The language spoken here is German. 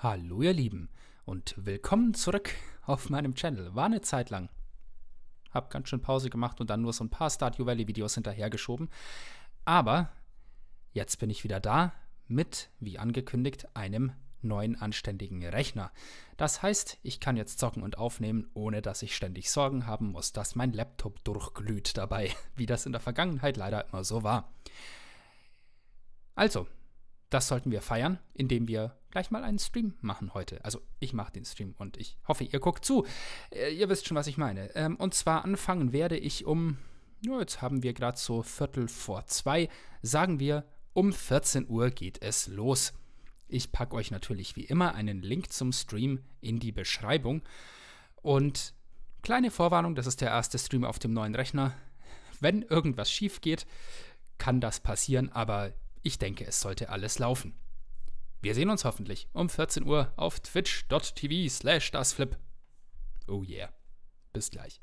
Hallo ihr Lieben und willkommen zurück auf meinem Channel. War eine Zeit lang. Hab ganz schön Pause gemacht und dann nur so ein paar Stardew Valley Videos hinterhergeschoben. Aber jetzt bin ich wieder da mit, wie angekündigt, einem neuen anständigen Rechner. Das heißt, ich kann jetzt zocken und aufnehmen, ohne dass ich ständig Sorgen haben muss, dass mein Laptop durchglüht dabei, wie das in der Vergangenheit leider immer so war. Also, das sollten wir feiern, indem wir gleich mal einen Stream machen heute. Also ich mache den Stream und ich hoffe, ihr guckt zu. Äh, ihr wisst schon, was ich meine. Ähm, und zwar anfangen werde ich um, ja, jetzt haben wir gerade so Viertel vor zwei, sagen wir, um 14 Uhr geht es los. Ich packe euch natürlich wie immer einen Link zum Stream in die Beschreibung. Und kleine Vorwarnung, das ist der erste Stream auf dem neuen Rechner. Wenn irgendwas schief geht, kann das passieren, aber ich denke, es sollte alles laufen. Wir sehen uns hoffentlich um 14 Uhr auf twitch.tv slash dasflip. Oh yeah. Bis gleich.